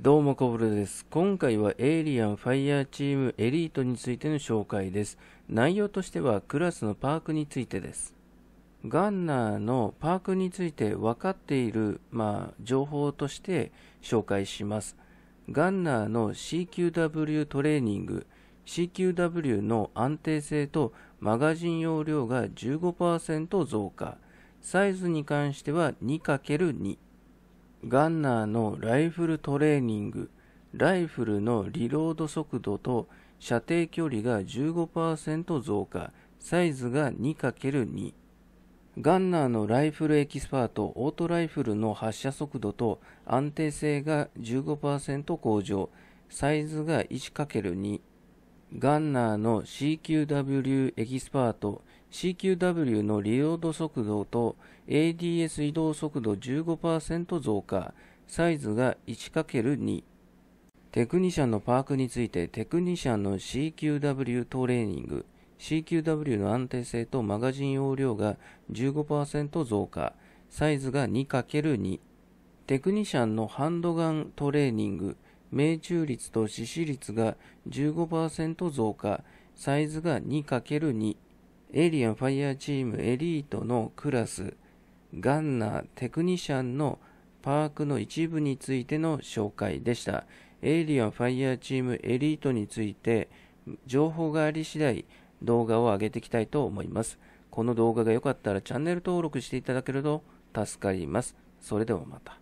どうもコブルです。今回はエイリアンファイヤーチームエリートについての紹介です。内容としてはクラスのパークについてです。ガンナーのパークについて分かっている、まあ、情報として紹介します。ガンナーの CQW トレーニング、CQW の安定性とマガジン容量が15%増加、サイズに関しては 2×2。ガンナーのライフルトレーニング、ライフルのリロード速度と射程距離が15%増加、サイズが 2×2。ガンナーのライフルエキスパートオートライフルの発射速度と安定性が15%向上、サイズが 1×2。ガンナーの CQW エキスパート CQW のリロード速度と ADS 移動速度15%増加サイズが 1×2 テクニシャンのパークについてテクニシャンの CQW トレーニング CQW の安定性とマガジン容量が15%増加サイズが 2×2 テクニシャンのハンドガントレーニング命中率と致死率が15%増加、サイズが 2×2、エイリアンファイヤーチームエリートのクラス、ガンナー、テクニシャンのパークの一部についての紹介でした。エイリアンファイヤーチームエリートについて、情報があり次第動画を上げていきたいと思います。この動画が良かったらチャンネル登録していただけると助かります。それではまた。